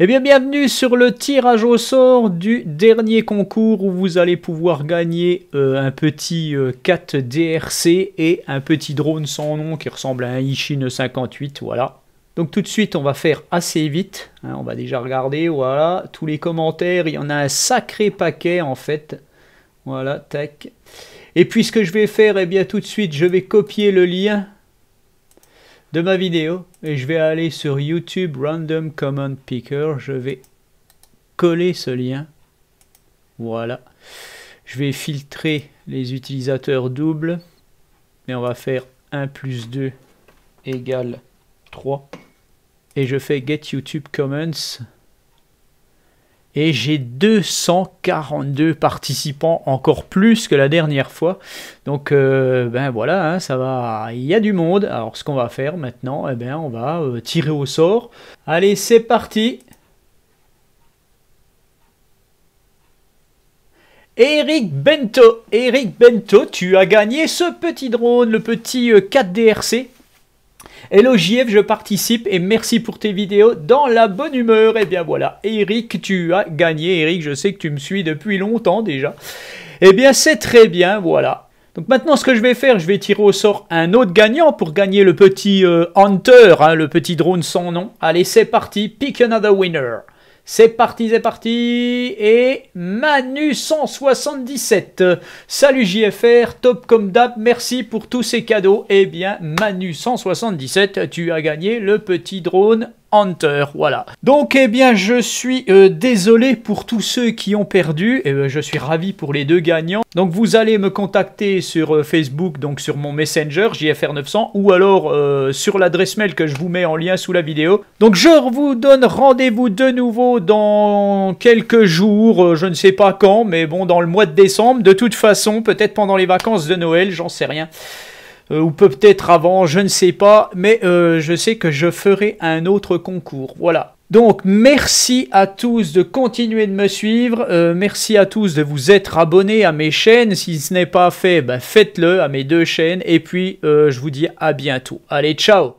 Eh bien, bienvenue sur le tirage au sort du dernier concours où vous allez pouvoir gagner euh, un petit 4 euh, DRC et un petit drone sans nom qui ressemble à un Ishin 58, voilà. Donc tout de suite, on va faire assez vite. Hein, on va déjà regarder, voilà, tous les commentaires. Il y en a un sacré paquet, en fait. Voilà, tac. Et puis, ce que je vais faire, et eh bien, tout de suite, je vais copier le lien de ma vidéo et je vais aller sur YouTube Random Command Picker. Je vais coller ce lien. Voilà. Je vais filtrer les utilisateurs doubles. Et on va faire 1 plus 2 égale 3. Et je fais Get YouTube Comments et j'ai 242 participants, encore plus que la dernière fois. Donc euh, ben voilà, hein, ça va, il y a du monde. Alors ce qu'on va faire maintenant, eh ben, on va euh, tirer au sort. Allez, c'est parti Eric Bento, Eric Bento, tu as gagné ce petit drone, le petit 4DRC. Euh, Hello JF, je participe et merci pour tes vidéos dans la bonne humeur. Et eh bien voilà, Eric, tu as gagné. Eric, je sais que tu me suis depuis longtemps déjà. Eh bien c'est très bien, voilà. Donc maintenant, ce que je vais faire, je vais tirer au sort un autre gagnant pour gagner le petit euh, Hunter, hein, le petit drone sans nom. Allez, c'est parti, pick another winner. C'est parti, c'est parti Et Manu 177 Salut JFR, top comme d'hab, merci pour tous ces cadeaux. Eh bien, Manu 177, tu as gagné le petit drone Hunter, voilà. Donc, eh bien, je suis euh, désolé pour tous ceux qui ont perdu, et eh ben, je suis ravi pour les deux gagnants. Donc, vous allez me contacter sur euh, Facebook, donc sur mon Messenger, JFR900, ou alors euh, sur l'adresse mail que je vous mets en lien sous la vidéo. Donc, je vous donne rendez-vous de nouveau dans quelques jours, je ne sais pas quand, mais bon, dans le mois de décembre, de toute façon, peut-être pendant les vacances de Noël, j'en sais rien. Euh, ou peut-être avant, je ne sais pas, mais euh, je sais que je ferai un autre concours. Voilà. Donc merci à tous de continuer de me suivre, euh, merci à tous de vous être abonnés à mes chaînes, si ce n'est pas fait, ben faites-le à mes deux chaînes, et puis je vous dis à bientôt. Allez, ciao